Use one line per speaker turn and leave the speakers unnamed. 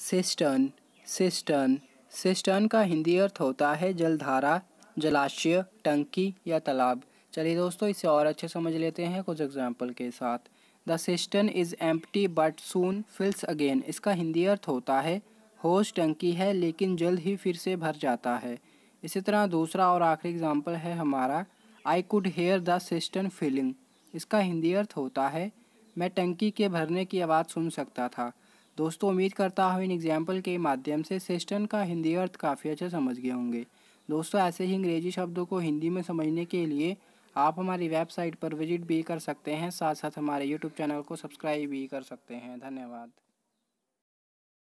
cistern cistern cistern का हिंदी अर्थ होता है जलधारा जलाशय टंकी या तालाब चलिए दोस्तों इसे और अच्छे समझ लेते हैं कुछ एग्जाम्पल के साथ the cistern is empty but soon fills again इसका हिंदी अर्थ होता है होश टंकी है लेकिन जल्द ही फिर से भर जाता है इसी तरह दूसरा और आखिरी एग्जाम्पल है हमारा I could hear the cistern filling इसका हिंदी अर्थ होता है मैं टंकी के भरने की आवाज़ सुन सकता था दोस्तों उम्मीद करता हूँ इन एग्जाम्पल के माध्यम से सिस्टन का हिंदी अर्थ काफ़ी अच्छा समझ गए होंगे दोस्तों ऐसे ही अंग्रेजी शब्दों को हिंदी में समझने के लिए आप हमारी वेबसाइट पर विजिट भी कर सकते हैं साथ साथ हमारे यूट्यूब चैनल को सब्सक्राइब भी कर सकते हैं धन्यवाद